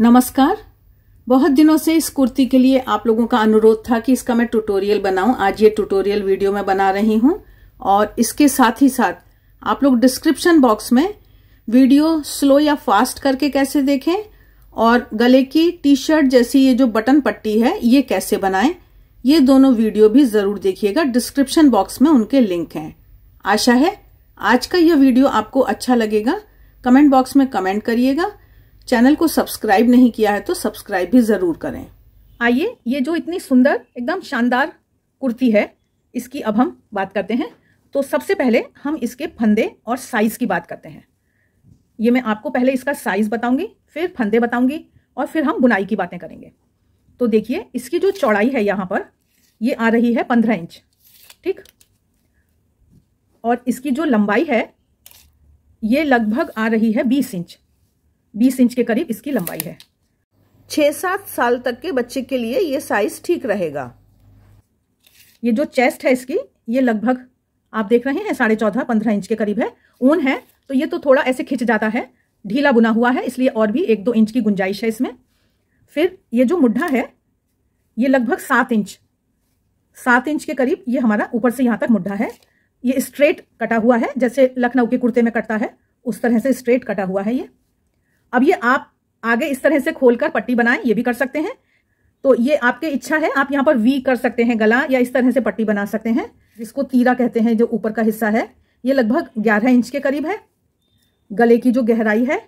नमस्कार बहुत दिनों से इस कुर्ती के लिए आप लोगों का अनुरोध था कि इसका मैं ट्यूटोरियल बनाऊं आज ये ट्यूटोरियल वीडियो में बना रही हूं और इसके साथ ही साथ आप लोग डिस्क्रिप्शन बॉक्स में वीडियो स्लो या फास्ट करके कैसे देखें और गले की टी शर्ट जैसी ये जो बटन पट्टी है ये कैसे बनाएं ये दोनों वीडियो भी जरूर देखिएगा डिस्क्रिप्शन बॉक्स में उनके लिंक हैं आशा है आज का यह वीडियो आपको अच्छा लगेगा कमेंट बॉक्स में कमेंट करिएगा चैनल को सब्सक्राइब नहीं किया है तो सब्सक्राइब भी ज़रूर करें आइए ये जो इतनी सुंदर एकदम शानदार कुर्ती है इसकी अब हम बात करते हैं तो सबसे पहले हम इसके फंदे और साइज़ की बात करते हैं ये मैं आपको पहले इसका साइज़ बताऊंगी फिर फंदे बताऊंगी और फिर हम बुनाई की बातें करेंगे तो देखिए इसकी जो चौड़ाई है यहाँ पर ये आ रही है पंद्रह इंच ठीक और इसकी जो लंबाई है ये लगभग आ रही है बीस इंच बीस इंच के करीब इसकी लंबाई है छह सात साल तक के बच्चे के लिए ये साइज ठीक रहेगा ये जो चेस्ट है इसकी ये लगभग आप देख रहे हैं साढ़े चौदह पंद्रह इंच के करीब है ऊन है तो ये तो थोड़ा ऐसे खिंच जाता है ढीला बुना हुआ है इसलिए और भी एक दो इंच की गुंजाइश है इसमें फिर ये जो मुड्ढा है ये लगभग सात इंच सात इंच के करीब ये हमारा ऊपर से यहां तक मुड्ढा है ये स्ट्रेट कटा हुआ है जैसे लखनऊ के कुर्ते में कटता है उस तरह से स्ट्रेट कटा हुआ है ये अब ये आप आगे इस तरह से खोलकर पट्टी बनाएं ये भी कर सकते हैं तो ये आपके इच्छा है आप यहाँ पर वी कर सकते हैं गला या इस तरह से पट्टी बना सकते हैं जिसको तीरा कहते हैं जो ऊपर का हिस्सा है ये लगभग ग्यारह इंच के करीब है गले की जो गहराई है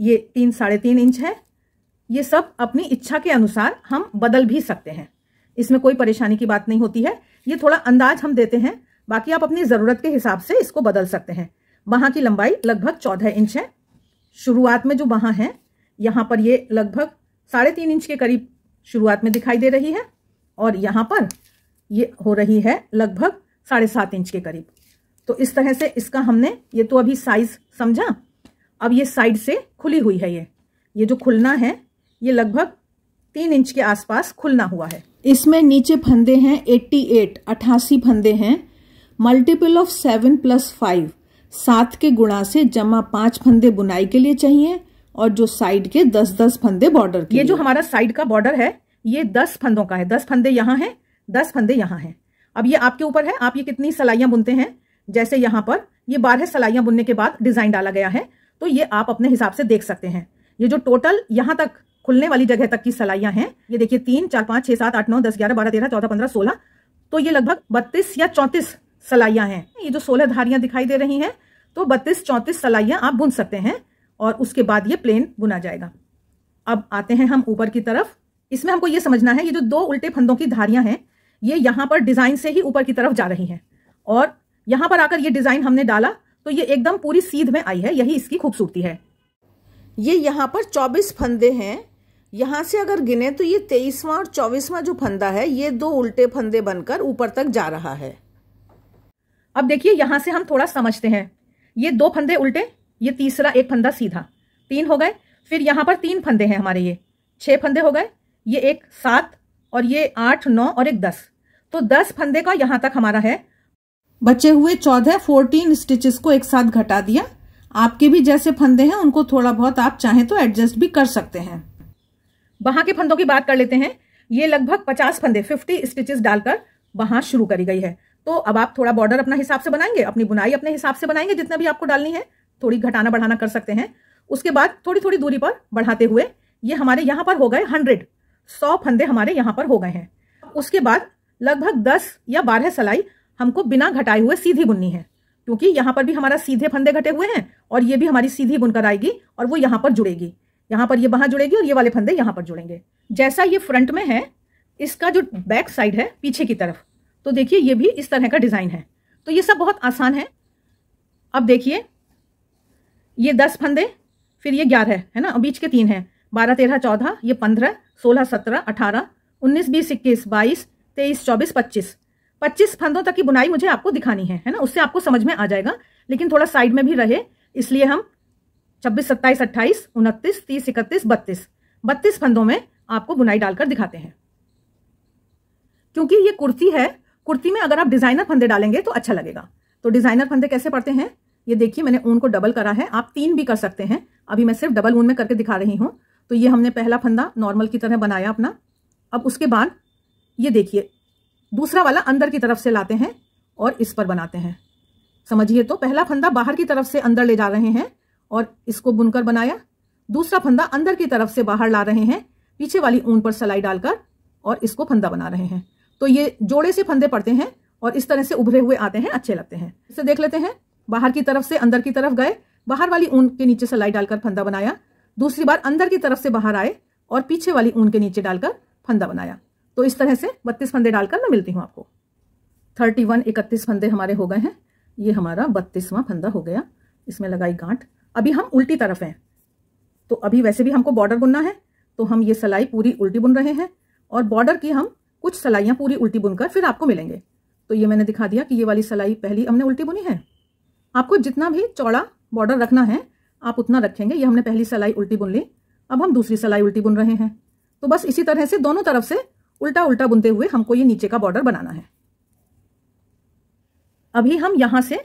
ये तीन साढ़े तीन इंच है ये सब अपनी इच्छा के अनुसार हम बदल भी सकते हैं इसमें कोई परेशानी की बात नहीं होती है ये थोड़ा अंदाज हम देते हैं बाकी आप अपनी ज़रूरत के हिसाब से इसको बदल सकते हैं वहां की लंबाई लगभग चौदह इंच है शुरुआत में जो वहाँ है यहाँ पर ये लगभग साढ़े तीन इंच के करीब शुरुआत में दिखाई दे रही है और यहाँ पर ये हो रही है लगभग साढ़े सात इंच के करीब तो इस तरह से इसका हमने ये तो अभी साइज समझा अब ये साइड से खुली हुई है ये ये जो खुलना है ये लगभग तीन इंच के आसपास खुलना हुआ है इसमें नीचे फंदे हैं 88 88 फंदे हैं multiple of seven plus five सात के गुणा से जमा पांच फंदे बुनाई के लिए चाहिए और जो साइड के दस दस फंदे बॉर्डर के ये जो हमारा साइड का बॉर्डर है ये दस फंदों का है दस फंदे यहाँ हैं दस फंदे यहाँ हैं अब ये आपके ऊपर है आप ये कितनी सलाइया बुनते हैं जैसे यहाँ पर ये बारह सलाइया बुनने के बाद डिज़ाइन डाला गया है तो ये आप अपने हिसाब से देख सकते हैं ये जो टोटल यहाँ तक खुलने वाली जगह तक की सलाइया हैं ये देखिए तीन चार पांच छह सात आठ नौ दस ग्यारह बारह तेरह चौदह पंद्रह सोलह तो ये लगभग बत्तीस या चौंतीस सलाइयाँ हैं ये जो सोलह धारियाँ दिखाई दे रही हैं तो बत्तीस चौंतीस सलाइयाँ आप बुन सकते हैं और उसके बाद ये प्लेन बुना जाएगा अब आते हैं हम ऊपर की तरफ इसमें हमको ये समझना है ये जो दो उल्टे फंदों की धारियाँ हैं ये यहाँ पर डिज़ाइन से ही ऊपर की तरफ जा रही हैं और यहाँ पर आकर ये डिज़ाइन हमने डाला तो ये एकदम पूरी सीध में आई है यही इसकी खूबसूरती है ये यहाँ पर चौबीस फंदे हैं यहाँ से अगर गिने तो ये तेईसवां और चौबीसवां जो फंदा है ये दो उल्टे फंदे बनकर ऊपर तक जा रहा है अब देखिए यहां से हम थोड़ा समझते हैं ये दो फंदे उल्टे ये तीसरा एक फंदा सीधा तीन हो गए फिर यहां पर तीन फंदे हैं हमारे ये छह फंदे हो गए ये एक सात और ये आठ नौ और एक दस तो दस फंदे का यहां तक हमारा है बचे हुए चौदह फोर्टीन स्टिचेस को एक साथ घटा दिया आपके भी जैसे फंदे हैं उनको थोड़ा बहुत आप चाहें तो एडजस्ट भी कर सकते हैं वहां के फंदों की बात कर लेते हैं ये लगभग पचास फंदे फिफ्टी स्टिचेस डालकर वहां शुरू करी गई है तो अब आप थोड़ा बॉर्डर अपना हिसाब से बनाएंगे अपनी बुनाई अपने हिसाब से बनाएंगे जितना भी आपको डालनी है थोड़ी घटाना बढ़ाना कर सकते हैं उसके बाद थोड़ी थोड़ी दूरी पर बढ़ाते हुए ये हमारे यहाँ पर हो गए हंड्रेड सौ फंदे हमारे यहाँ पर हो गए हैं उसके बाद लगभग दस या बारह सलाई हमको बिना घटाए हुए सीधी बुननी है क्योंकि यहाँ पर भी हमारा सीधे फंदे घटे हुए हैं और ये भी हमारी सीधी बुनकर आएगी और वो यहाँ पर जुड़ेगी यहाँ पर ये वहाँ जुड़ेगी और ये वाले फंदे यहाँ पर जुड़ेंगे जैसा ये फ्रंट में है इसका जो बैक साइड है पीछे की तरफ तो देखिए ये भी इस तरह का डिज़ाइन है तो ये सब बहुत आसान है अब देखिए ये दस फंदे फिर ये ग्यारह है ना बीच के तीन हैं बारह तेरह चौदह ये पंद्रह सोलह सत्रह अठारह उन्नीस बीस इक्कीस बाईस तेईस चौबीस पच्चीस पच्चीस फंदों तक की बुनाई मुझे आपको दिखानी है है ना उससे आपको समझ में आ जाएगा लेकिन थोड़ा साइड में भी रहे इसलिए हम छब्बीस सत्ताईस अट्ठाईस उनतीस तीस इकतीस बत्तीस बत्तीस फंदों में आपको बुनाई डालकर दिखाते हैं क्योंकि ये कुर्ती है कुर्ती में अगर आप डिजाइनर फंदे डालेंगे तो अच्छा लगेगा तो डिजाइनर फंदे कैसे पड़ते हैं ये देखिए मैंने ऊन को डबल करा है आप तीन भी कर सकते हैं अभी मैं सिर्फ डबल ऊन में करके दिखा रही हूँ तो ये हमने पहला फंदा नॉर्मल की तरह बनाया अपना अब उसके बाद ये देखिए दूसरा वाला अंदर की तरफ से लाते हैं और इस पर बनाते हैं समझिए तो पहला फंदा बाहर की तरफ से अंदर ले जा रहे हैं और इसको बुनकर बनाया दूसरा फंदा अंदर की तरफ से बाहर ला रहे हैं पीछे वाली ऊन पर सलाई डालकर और इसको फंदा बना रहे हैं तो ये जोड़े से फंदे पड़ते हैं और इस तरह से उभरे हुए आते हैं अच्छे लगते हैं इसे देख लेते हैं बाहर की तरफ से अंदर की तरफ गए बाहर वाली ऊन के नीचे सलाई डालकर फंदा बनाया दूसरी बार अंदर की तरफ से बाहर आए और पीछे वाली ऊन के नीचे डालकर फंदा बनाया तो इस तरह से बत्तीस फंदे डालकर मैं मिलती हूँ आपको थर्टी वन इकतीस फंदे हमारे हो गए हैं ये हमारा बत्तीसवां फंदा हो गया इसमें लगाई गांठ अभी हम उल्टी तरफ हैं तो अभी वैसे भी हमको बॉर्डर बुनना है तो हम ये सलाई पूरी उल्टी बुन रहे हैं और बॉर्डर की हम कुछ सलाइयाँ पूरी उल्टी बुनकर फिर आपको मिलेंगे तो ये मैंने दिखा दिया कि ये वाली सलाई पहली हमने उल्टी बुनी है आपको जितना भी चौड़ा बॉर्डर रखना है आप उतना रखेंगे ये हमने पहली सलाई उल्टी बुन ली अब हम दूसरी सलाई उल्टी बुन रहे हैं तो बस इसी तरह से दोनों तरफ से उल्टा उल्टा बुनते हुए हमको ये नीचे का बॉर्डर बनाना है अभी हम यहाँ से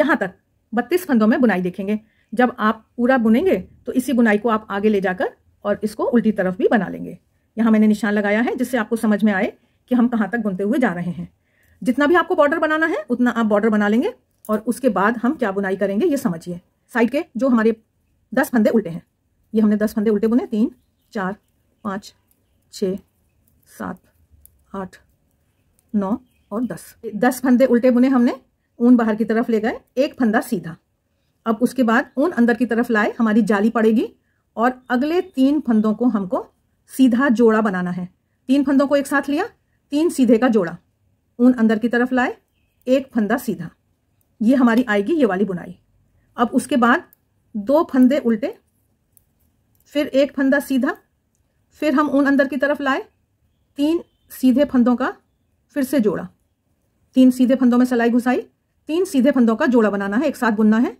यहाँ तक बत्तीस फंदों में बुनाई देखेंगे जब आप पूरा बुनेंगे तो इसी बुनाई को आप आगे ले जाकर और इसको उल्टी तरफ भी बना लेंगे यहाँ मैंने निशान लगाया है जिससे आपको समझ में आए कि हम कहाँ तक बुनते हुए जा रहे हैं जितना भी आपको बॉर्डर बनाना है उतना आप बॉर्डर बना लेंगे और उसके बाद हम क्या बुनाई करेंगे ये समझिए साइड के जो हमारे दस फंदे उल्टे हैं ये हमने दस फंदे उल्टे बुने तीन चार पाँच छ सात आठ नौ और दस दस फंदे उल्टे बुने हमने ऊन बाहर की तरफ ले गए एक फंदा सीधा अब उसके बाद ऊन अंदर की तरफ लाए हमारी जाली पड़ेगी और अगले तीन फंदों को हमको सीधा जोड़ा बनाना है तीन फंदों को एक साथ लिया तीन सीधे का जोड़ा ऊन अंदर की तरफ लाए एक फंदा सीधा ये हमारी आएगी ये वाली बुनाई अब उसके बाद दो फंदे उल्टे फिर एक फंदा सीधा फिर हम ऊन अंदर की तरफ लाए तीन सीधे फंदों का फिर से जोड़ा तीन सीधे फंदों में सिलाई घुसाई तीन सीधे फंदों का जोड़ा बनाना है एक साथ बुनना है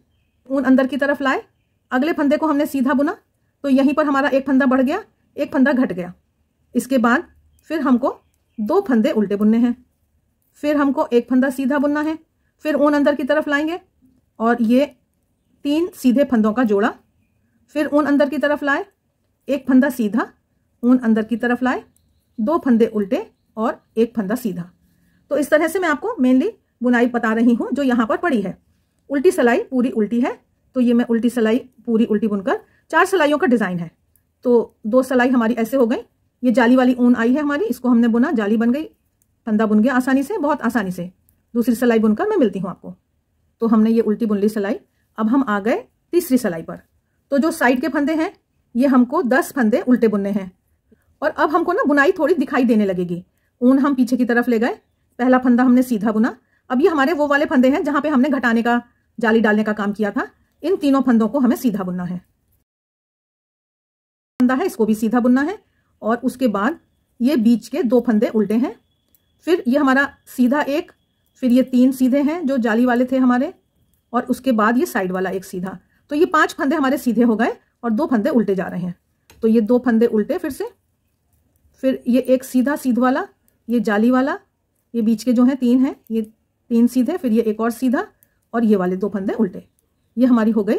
ऊन अंदर की तरफ लाए अगले फंदे को हमने सीधा बुना तो यहीं पर हमारा एक फंदा बढ़ गया एक फंदा घट गया इसके बाद फिर हमको दो फंदे उल्टे बुनने हैं फिर हमको एक फंदा सीधा बुनना है फिर ऊन अंदर की तरफ लाएंगे और ये तीन सीधे फंदों का जोड़ा फिर ऊन अंदर की तरफ लाए एक फंदा सीधा ऊन अंदर की तरफ लाए दो फंदे उल्टे और एक फंदा सीधा तो इस तरह से मैं आपको मेनली बुनाई बता रही हूँ जो यहाँ पर पड़ी है उल्टी सिलाई पूरी उल्टी है तो ये मैं उल्टी सिलाई पूरी उल्टी बुनकर चार सिलाइयों का डिज़ाइन है तो दो सलाई हमारी ऐसे हो गई ये जाली वाली ऊन आई है हमारी इसको हमने बुना जाली बन गई फंदा बुन गया आसानी से बहुत आसानी से दूसरी सलाई बुनकर मैं मिलती हूँ आपको तो हमने ये उल्टी बुनली सिलाई सलाई अब हम आ गए तीसरी सलाई पर तो जो साइड के फंदे हैं ये हमको दस फंदे उल्टे बुनने हैं और अब हमको ना बुनाई थोड़ी दिखाई देने लगेगी ऊन हम पीछे की तरफ ले गए पहला फंदा हमने सीधा बुना अब ये हमारे वो वाले फंदे हैं जहाँ पे हमने घटाने का जाली डालने का काम किया था इन तीनों फंदों को हमें सीधा बुनना है फंदा है इसको भी सीधा बुनना है और उसके बाद ये बीच के दो फंदे उल्टे हैं फिर ये हमारा सीधा एक फिर ये तीन सीधे हैं जो जाली वाले थे हमारे और उसके बाद ये साइड वाला एक सीधा तो ये पांच फंदे हमारे सीधे हो गए और दो फंदे उल्टे जा रहे हैं तो ये दो फंदे उल्टे फिर से फिर ये एक सीधा सीध वाला ये जाली वाला ये बीच के जो हैं तीन हैं ये तीन सीधे फिर ये एक और सीधा और ये वाले दो फंदे उल्टे ये हमारी हो गई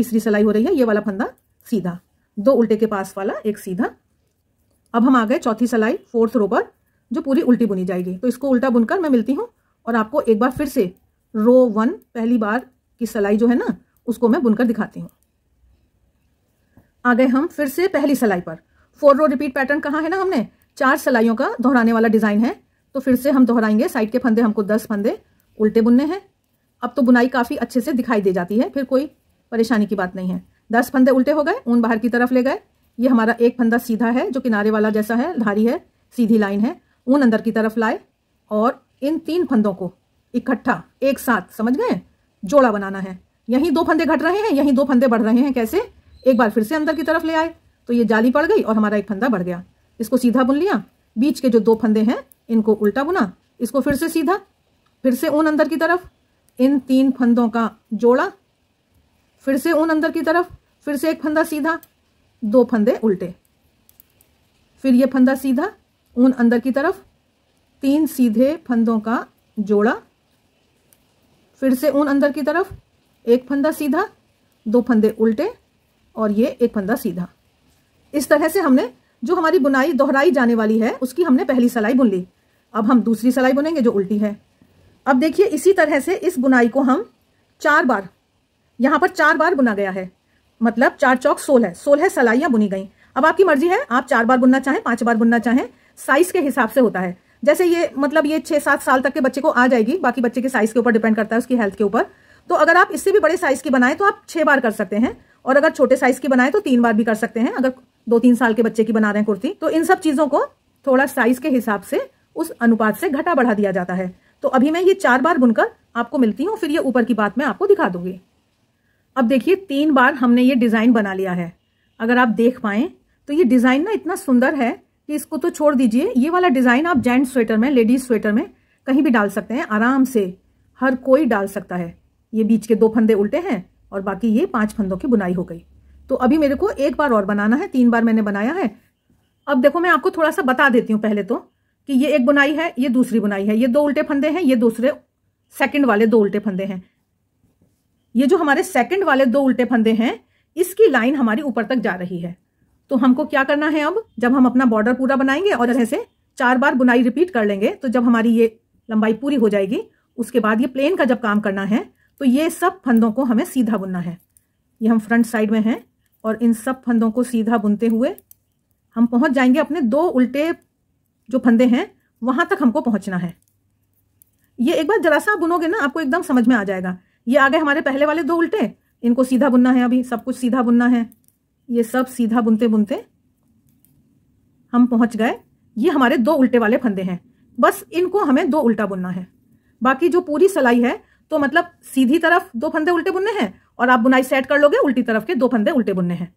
तीसरी सिलाई हो रही है ये वाला फंदा सीधा दो उल्टे के पास वाला एक सीधा अब हम आ गए चौथी सलाई फोर्थ रो पर जो पूरी उल्टी बुनी जाएगी तो इसको उल्टा बुनकर मैं मिलती हूँ और आपको एक बार फिर से रो वन पहली बार की सलाई जो है ना उसको मैं बुनकर दिखाती हूँ आ गए हम फिर से पहली सिलाई पर फोर रो रिपीट पैटर्न कहाँ है ना हमने चार सिलाइयों का दोहराने वाला डिज़ाइन है तो फिर से हम दोहराएंगे साइड के फंदे हमको दस फंदे उल्टे बुनने हैं अब तो बुनाई काफ़ी अच्छे से दिखाई दे जाती है फिर कोई परेशानी की बात नहीं है दस फंदे उल्टे हो गए ऊन बाहर की तरफ ले गए ये हमारा एक फंदा सीधा है जो किनारे वाला जैसा है धारी है सीधी लाइन है ऊन अंदर की तरफ लाए और इन तीन फंदों को इकट्ठा एक साथ समझ गए जोड़ा बनाना है यहीं दो फंदे घट रहे हैं यहीं दो फंदे बढ़ रहे हैं कैसे एक बार फिर से अंदर की तरफ ले आए तो ये जाली पड़ गई और हमारा एक फंदा बढ़ गया इसको सीधा बुन लिया बीच के जो दो फंदे हैं इनको उल्टा बुना इसको फिर से सीधा फिर से ऊन अंदर की तरफ इन तीन फंदों का जोड़ा फिर से ऊन अंदर की तरफ फिर से एक फंदा सीधा दो फंदे उल्टे फिर ये फंदा सीधा ऊन अंदर की तरफ तीन सीधे फंदों का जोड़ा फिर से ऊन अंदर की तरफ एक फंदा सीधा दो फंदे उल्टे और ये एक फंदा सीधा इस तरह से हमने जो हमारी बुनाई दोहराई जाने वाली है उसकी हमने पहली सलाई बुन ली अब हम दूसरी सलाई बुनेंगे जो उल्टी है अब देखिए इसी तरह से इस बुनाई को हम चार बार यहाँ पर चार बार बुना गया है मतलब चार चौक सोलह सोलह सलाइयाँ बुनी गई अब आपकी मर्जी है आप चार बार बुनना चाहें पांच बार बुनना चाहें साइज के हिसाब से होता है जैसे ये मतलब ये छह सात साल तक के बच्चे को आ जाएगी बाकी बच्चे के साइज के ऊपर डिपेंड करता है उसकी हेल्थ के ऊपर तो अगर आप इससे भी बड़े साइज की बनाएं तो आप छह बार कर सकते हैं और अगर छोटे साइज की बनाएं तो तीन बार भी कर सकते हैं अगर दो तीन साल के बच्चे की बना रहे हैं कुर्ती तो इन सब चीज़ों को थोड़ा साइज के हिसाब से उस अनुपात से घटा बढ़ा दिया जाता है तो अभी मैं ये चार बार बुनकर आपको मिलती हूँ फिर ये ऊपर की बात मैं आपको दिखा दूंगी अब देखिए तीन बार हमने ये डिज़ाइन बना लिया है अगर आप देख पाएँ तो ये डिज़ाइन ना इतना सुंदर है कि इसको तो छोड़ दीजिए ये वाला डिज़ाइन आप जेंट स्वेटर में लेडीज स्वेटर में कहीं भी डाल सकते हैं आराम से हर कोई डाल सकता है ये बीच के दो फंदे उल्टे हैं और बाकी ये पांच फंदों की बुनाई हो गई तो अभी मेरे को एक बार और बनाना है तीन बार मैंने बनाया है अब देखो मैं आपको थोड़ा सा बता देती हूँ पहले तो कि ये एक बुनाई है ये दूसरी बुनाई है ये दो उल्टे फंदे हैं ये दूसरे सेकंड वाले दो उल्टे फंदे हैं ये जो हमारे सेकंड वाले दो उल्टे फंदे हैं इसकी लाइन हमारी ऊपर तक जा रही है तो हमको क्या करना है अब जब हम अपना बॉर्डर पूरा बनाएंगे और ऐसे चार बार बुनाई रिपीट कर लेंगे तो जब हमारी ये लंबाई पूरी हो जाएगी उसके बाद ये प्लेन का जब काम करना है तो ये सब फंदों को हमें सीधा बुनना है ये हम फ्रंट साइड में हैं और इन सब फंदों को सीधा बुनते हुए हम पहुंच जाएंगे अपने दो उल्टे जो फंदे हैं वहां तक हमको पहुंचना है ये एक बार जरा सा बुनोगे ना आपको एकदम समझ में आ जाएगा ये आ गए हमारे पहले वाले दो उल्टे इनको सीधा बुनना है अभी सब कुछ सीधा बुनना है ये सब सीधा बुनते बुनते हम पहुंच गए ये हमारे दो उल्टे वाले फंदे हैं बस इनको हमें दो उल्टा बुनना है बाकी जो पूरी सलाई है तो मतलब सीधी तरफ दो फंदे उल्टे बुनने हैं और आप बुनाई सेट कर लोगे उल्टी तरफ के दो फंदे उल्टे बुनने हैं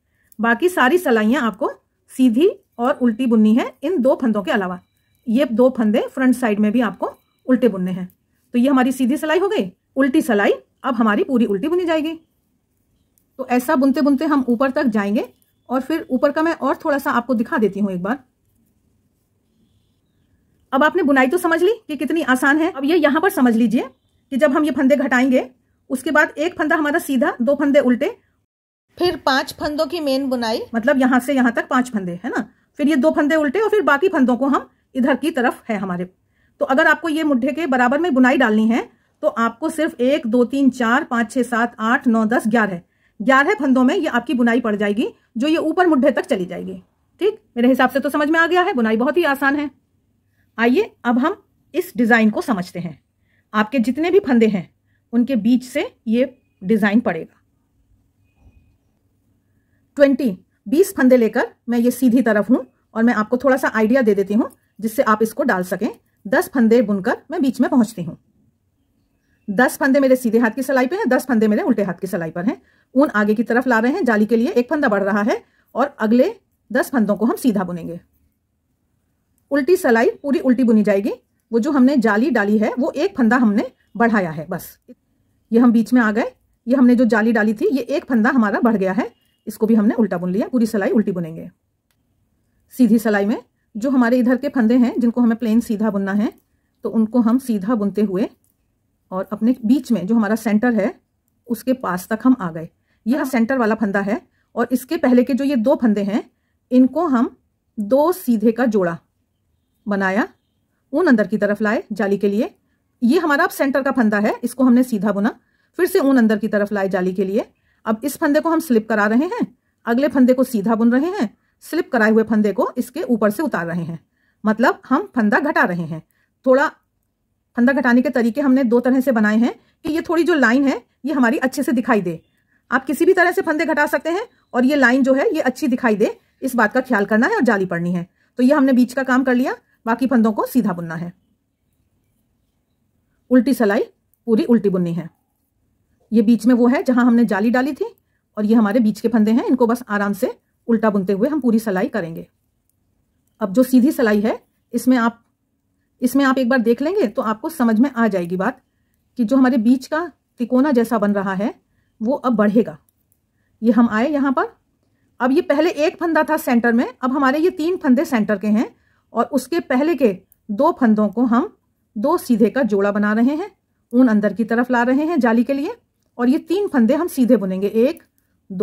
बाकी सारी सलाइयां आपको सीधी और उल्टी बुननी है इन दो फंदों के अलावा ये दो फंदे फ्रंट साइड में भी आपको उल्टे बुनने हैं तो ये हमारी सीधी सलाई हो गई उल्टी सलाई अब हमारी पूरी उल्टी बुनी जाएगी तो ऐसा बुनते बुनते हम ऊपर तक जाएंगे और फिर ऊपर का मैं और थोड़ा सा आपको दिखा देती हूँ एक बार अब आपने बुनाई तो समझ ली कि कितनी आसान है अब ये यहाँ पर समझ लीजिए कि जब हम ये फंदे घटाएंगे उसके बाद एक फंदा हमारा सीधा दो फंदे उल्टे फिर पांच फंदों की मेन बुनाई मतलब यहाँ से यहाँ तक पांच फंदे है ना फिर ये दो फंदे उल्टे और फिर बाकी फंदों को हम इधर की तरफ है हमारे तो अगर आपको ये मुड्ढे के बराबर में बुनाई डालनी है तो आपको सिर्फ एक दो तीन चार पाँच छः सात आठ नौ दस ग्यारह ग्यारह फंदों में ये आपकी बुनाई पड़ जाएगी जो ये ऊपर मुड्ढे तक चली जाएगी ठीक मेरे हिसाब से तो समझ में आ गया है बुनाई बहुत ही आसान है आइए अब हम इस डिज़ाइन को समझते हैं आपके जितने भी फंदे हैं उनके बीच से ये डिज़ाइन पड़ेगा ट्वेंटी बीस फंदे लेकर मैं ये सीधी तरफ हूं और मैं आपको थोड़ा सा आइडिया दे देती हूँ जिससे आप इसको डाल सकें दस फंदे बुनकर मैं बीच में पहुंचती हूँ दस फंदे मेरे सीधे हाथ की सिलाई पे हैं दस फंदे मेरे उल्टे हाथ की सिलाई पर हैं ऊन आगे की तरफ ला रहे हैं जाली के लिए एक फंदा बढ़ रहा है और अगले दस फंदों को हम सीधा बुनेंगे उल्टी सलाई पूरी उल्टी बुनी जाएगी वो जो हमने जाली डाली है वो एक फंदा हमने बढ़ाया है बस ये हम बीच में आ गए ये हमने जो जाली डाली थी ये एक फंदा हमारा बढ़ गया है इसको भी हमने उल्टा बुन लिया पूरी सलाई उल्टी बुनेंगे सीधी सलाई में जो हमारे इधर के फंदे हैं जिनको हमें प्लेन सीधा बुनना है तो उनको हम सीधा बुनते हुए और अपने बीच में जो हमारा सेंटर है उसके पास तक हम आ गए यह सेंटर हाँ। वाला फंदा है और इसके पहले के जो ये दो फंदे हैं इनको हम दो सीधे का जोड़ा बनाया ऊन अंदर की तरफ लाए जाली के लिए ये हमारा अब सेंटर का फंदा है इसको हमने सीधा बुना फिर से ऊन अंदर की तरफ लाए जाली के लिए अब इस फंदे को हम स्लिप करा रहे हैं अगले फंदे को सीधा बुन रहे हैं स्लिप कराए हुए फंदे को इसके ऊपर से उतार रहे हैं मतलब हम फंदा घटा रहे हैं थोड़ा फंदा घटाने के तरीके हमने दो तरह से बनाए हैं कि ये थोड़ी जो लाइन है ये हमारी अच्छे से दिखाई दे आप किसी भी तरह से फंदे घटा सकते हैं और ये लाइन जो है ये अच्छी दिखाई दे इस बात का ख्याल करना है और जाली पड़नी है तो ये हमने बीच का काम कर लिया बाकी फंदों को सीधा बुनना है उल्टी सलाई पूरी उल्टी बुननी है ये बीच में वो है जहां हमने जाली डाली थी और ये हमारे बीच के फंदे हैं इनको बस आराम से उल्टा बुनते हुए हम पूरी सलाई करेंगे अब जो सीधी सलाई है इसमें आप इसमें आप एक बार देख लेंगे तो आपको समझ में आ जाएगी बात कि जो हमारे बीच का तिकोना जैसा बन रहा है वो अब बढ़ेगा ये हम आए यहाँ पर अब ये पहले एक फंदा था सेंटर में अब हमारे ये तीन फंदे सेंटर के हैं और उसके पहले के दो फंदों को हम दो सीधे का जोड़ा बना रहे हैं ऊन अंदर की तरफ ला रहे हैं जाली के लिए और ये तीन फंदे हम सीधे बुनेंगे एक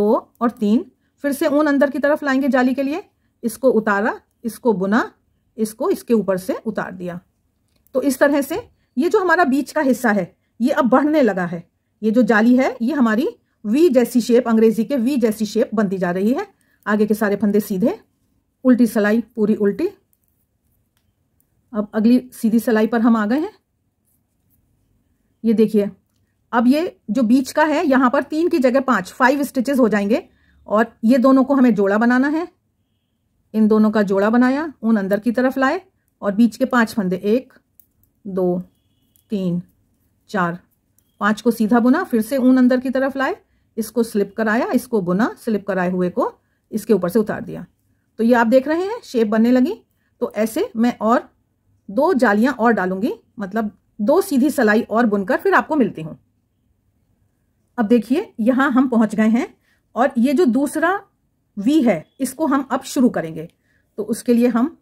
दो और तीन फिर से ऊन अंदर की तरफ लाएंगे जाली के लिए इसको उतारा इसको बुना इसको इसके ऊपर से उतार दिया तो इस तरह से ये जो हमारा बीच का हिस्सा है ये अब बढ़ने लगा है ये जो जाली है ये हमारी वी जैसी शेप अंग्रेजी के वी जैसी शेप बनती जा रही है आगे के सारे फंदे सीधे उल्टी सलाई पूरी उल्टी अब अगली सीधी सलाई पर हम आ गए हैं ये देखिए अब ये जो बीच का है यहां पर तीन की जगह पांच फाइव स्टिचेस हो जाएंगे और ये दोनों को हमें जोड़ा बनाना है इन दोनों का जोड़ा बनाया उन अंदर की तरफ लाए और बीच के पांच फंदे एक दो तीन चार पांच को सीधा बुना फिर से ऊन अंदर की तरफ लाए इसको स्लिप कराया इसको बुना स्लिप कराए हुए को इसके ऊपर से उतार दिया तो ये आप देख रहे हैं शेप बनने लगी तो ऐसे मैं और दो जालियां और डालूंगी मतलब दो सीधी सलाई और बुनकर फिर आपको मिलती हूँ अब देखिए यहाँ हम पहुँच गए हैं और ये जो दूसरा वी है इसको हम अब शुरू करेंगे तो उसके लिए हम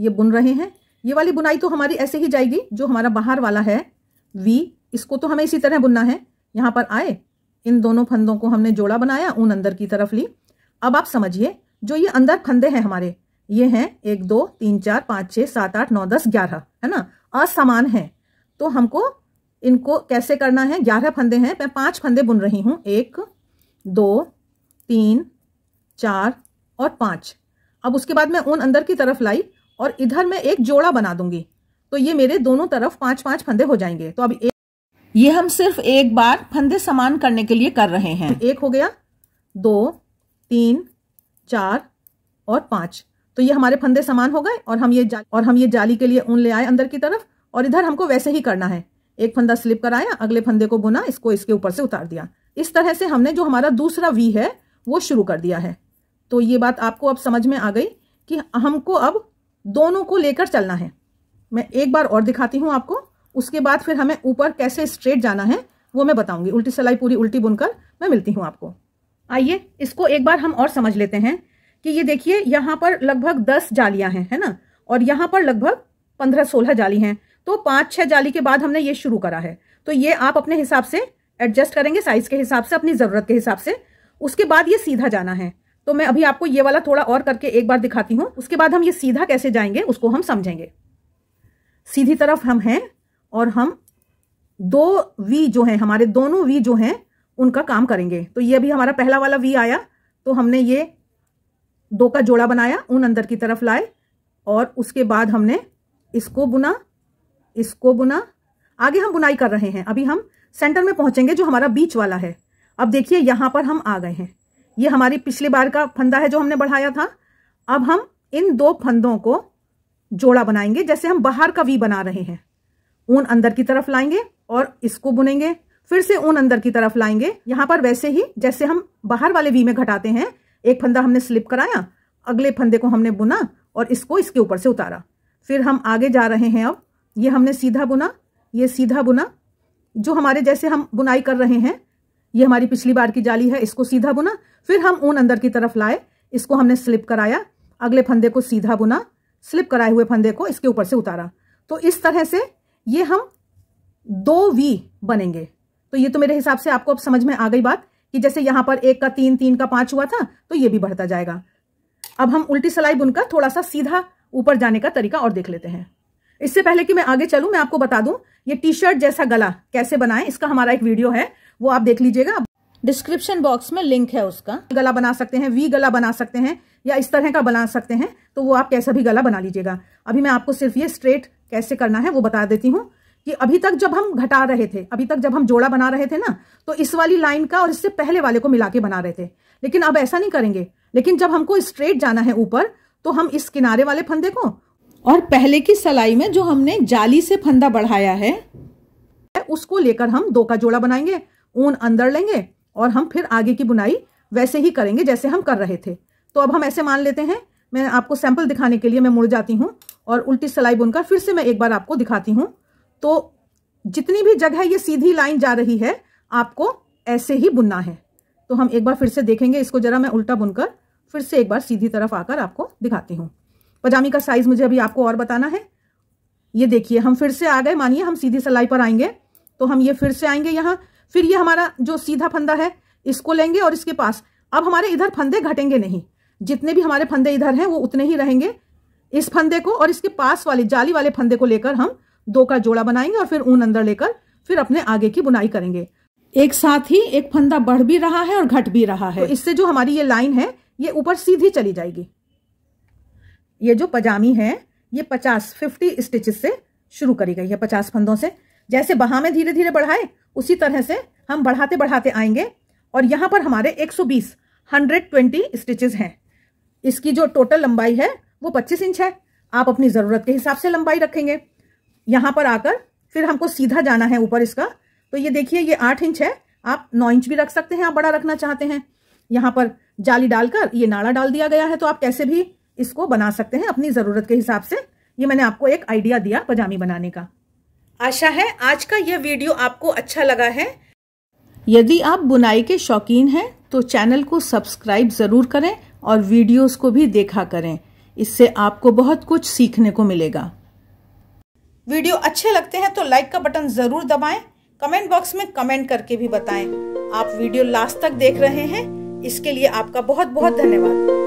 ये बुन रहे हैं ये वाली बुनाई तो हमारी ऐसे ही जाएगी जो हमारा बाहर वाला है वी इसको तो हमें इसी तरह बुनना है यहाँ पर आए इन दोनों फंदों को हमने जोड़ा बनाया ऊन अंदर की तरफ ली अब आप समझिए जो ये अंदर फंदे हैं हमारे ये हैं एक दो तीन चार पाँच छः सात आठ नौ दस ग्यारह है ना असमान है तो हमको इनको कैसे करना है ग्यारह फंदे हैं मैं पांच फंदे बुन रही हूँ एक दो तीन चार और पाँच अब उसके बाद मैं ऊन अंदर की तरफ लाई और इधर मैं एक जोड़ा बना दूंगी तो ये मेरे दोनों तरफ पांच पांच फंदे हो जाएंगे तो अब एक ये हम सिर्फ एक बार फंदे समान करने के लिए कर रहे हैं एक हो गया दो तीन चार और पांच तो ये हमारे फंदे समान हो गए और हम ये और हम ये जाली के लिए ऊन ले आए अंदर की तरफ और इधर हमको वैसे ही करना है एक फंदा स्लिप कराया अगले फंदे को बुना इसको इसके ऊपर से उतार दिया इस तरह से हमने जो हमारा दूसरा वी है वो शुरू कर दिया है तो ये बात आपको अब समझ में आ गई कि हमको अब दोनों को लेकर चलना है मैं एक बार और दिखाती हूँ आपको उसके बाद फिर हमें ऊपर कैसे स्ट्रेट जाना है वो मैं बताऊंगी उल्टी सिलाई पूरी उल्टी बुनकर मैं मिलती हूँ आपको आइए इसको एक बार हम और समझ लेते हैं कि ये देखिए यहाँ पर लगभग दस जालियाँ हैं है ना और यहाँ पर लगभग पंद्रह सोलह जाली हैं तो पाँच छः जाली के बाद हमने ये शुरू करा है तो ये आप अपने हिसाब से एडजस्ट करेंगे साइज के हिसाब से अपनी ज़रूरत के हिसाब से उसके बाद ये सीधा जाना है तो मैं अभी आपको ये वाला थोड़ा और करके एक बार दिखाती हूँ उसके बाद हम ये सीधा कैसे जाएंगे उसको हम समझेंगे सीधी तरफ हम हैं और हम दो वी जो हैं हमारे दोनों वी जो हैं उनका काम करेंगे तो ये अभी हमारा पहला वाला वी आया तो हमने ये दो का जोड़ा बनाया उन अंदर की तरफ लाए और उसके बाद हमने इसको बुना इसको बुना आगे हम बुनाई कर रहे हैं अभी हम सेंटर में पहुंचेंगे जो हमारा बीच वाला है अब देखिए यहाँ पर हम आ गए हैं ये हमारी पिछली बार का फंदा है जो हमने बढ़ाया था अब हम इन दो फंदों को जोड़ा बनाएंगे जैसे हम बाहर का वी बना रहे हैं ऊन अंदर की तरफ लाएंगे और इसको बुनेंगे फिर से ऊन अंदर की तरफ लाएंगे यहां पर वैसे ही जैसे हम बाहर वाले वी में घटाते हैं एक फंदा हमने स्लिप कराया अगले फंदे को हमने बुना और इसको इसके ऊपर से उतारा फिर हम आगे जा रहे हैं अब ये हमने सीधा बुना ये सीधा बुना जो हमारे जैसे हम बुनाई कर रहे हैं ये हमारी पिछली बार की जाली है इसको सीधा बुना फिर हम ऊन अंदर की तरफ लाए इसको हमने स्लिप कराया अगले फंदे को सीधा बुना स्लिप कराए हुए फंदे को इसके ऊपर से उतारा तो इस तरह से ये हम दो वी बनेंगे तो ये तो मेरे हिसाब से आपको अब समझ में आ गई बात कि जैसे यहां पर एक का तीन तीन का पांच हुआ था तो ये भी बढ़ता जाएगा अब हम उल्टी सलाई बुनकर थोड़ा सा सीधा ऊपर जाने का तरीका और देख लेते हैं इससे पहले कि मैं आगे चलूं मैं आपको बता दूं ये टी शर्ट जैसा गला कैसे बनाएं इसका हमारा एक वीडियो है वो आप देख लीजिएगा डिस्क्रिप्शन बॉक्स में लिंक है उसका गला बना सकते हैं वी गला बना सकते हैं या इस तरह का बना सकते हैं तो वो आप कैसा भी गला बना लीजिएगा अभी मैं आपको सिर्फ ये स्ट्रेट कैसे करना है वो बता देती हूँ कि अभी तक जब हम घटा रहे थे अभी तक जब हम जोड़ा बना रहे थे ना तो इस वाली लाइन का और इससे पहले वाले को मिला के बना रहे थे लेकिन अब ऐसा नहीं करेंगे लेकिन जब हमको स्ट्रेट जाना है ऊपर तो हम इस किनारे वाले फंदे को और पहले की सलाई में जो हमने जाली से फंदा बढ़ाया है उसको लेकर हम दो का जोड़ा बनाएंगे ऊन अंदर लेंगे और हम फिर आगे की बुनाई वैसे ही करेंगे जैसे हम कर रहे थे तो अब हम ऐसे मान लेते हैं मैं आपको सैंपल दिखाने के लिए मैं मुड़ जाती हूँ और उल्टी सिलाई बुनकर फिर से मैं एक बार आपको दिखाती हूँ तो जितनी भी जगह ये सीधी लाइन जा रही है आपको ऐसे ही बुनना है तो हम एक बार फिर से देखेंगे इसको जरा मैं उल्टा बुनकर फिर से एक बार सीधी तरफ आकर आपको दिखाती हूँ पजामी का साइज मुझे अभी आपको और बताना है ये देखिए हम फिर से आ गए मानिए हम सीधी सिलाई पर आएंगे तो हम ये फिर से आएंगे यहाँ फिर ये हमारा जो सीधा फंदा है इसको लेंगे और इसके पास अब हमारे इधर फंदे घटेंगे नहीं जितने भी हमारे फंदे इधर हैं वो उतने ही रहेंगे इस फंदे को और इसके पास वाले जाली वाले फंदे को लेकर हम दो का जोड़ा बनाएंगे और फिर ऊन अंदर लेकर फिर अपने आगे की बुनाई करेंगे एक साथ ही एक फंदा बढ़ भी रहा है और घट भी रहा है तो इससे जो हमारी ये लाइन है ये ऊपर सीधी चली जाएगी ये जो पजामी है ये पचास फिफ्टी स्टिचेस से शुरू करी गई है पचास फंदों से जैसे बहा में धीरे धीरे बढ़ाए उसी तरह से हम बढ़ाते बढ़ाते आएंगे और यहाँ पर हमारे 120 120 स्टिचेस हैं इसकी जो टोटल लंबाई है वो 25 इंच है आप अपनी ज़रूरत के हिसाब से लंबाई रखेंगे यहाँ पर आकर फिर हमको सीधा जाना है ऊपर इसका तो ये देखिए ये आठ इंच है आप नौ इंच भी रख सकते हैं आप बड़ा रखना चाहते हैं यहाँ पर जाली डालकर ये नाड़ा डाल दिया गया है तो आप कैसे भी इसको बना सकते हैं अपनी ज़रूरत के हिसाब से ये मैंने आपको एक आइडिया दिया पजामी बनाने का आशा है आज का यह वीडियो आपको अच्छा लगा है यदि आप बुनाई के शौकीन हैं तो चैनल को सब्सक्राइब ज़रूर करें और वीडियोस को भी देखा करें इससे आपको बहुत कुछ सीखने को मिलेगा वीडियो अच्छे लगते हैं तो लाइक का बटन ज़रूर दबाएं कमेंट बॉक्स में कमेंट करके भी बताएं आप वीडियो लास्ट तक देख रहे हैं इसके लिए आपका बहुत बहुत धन्यवाद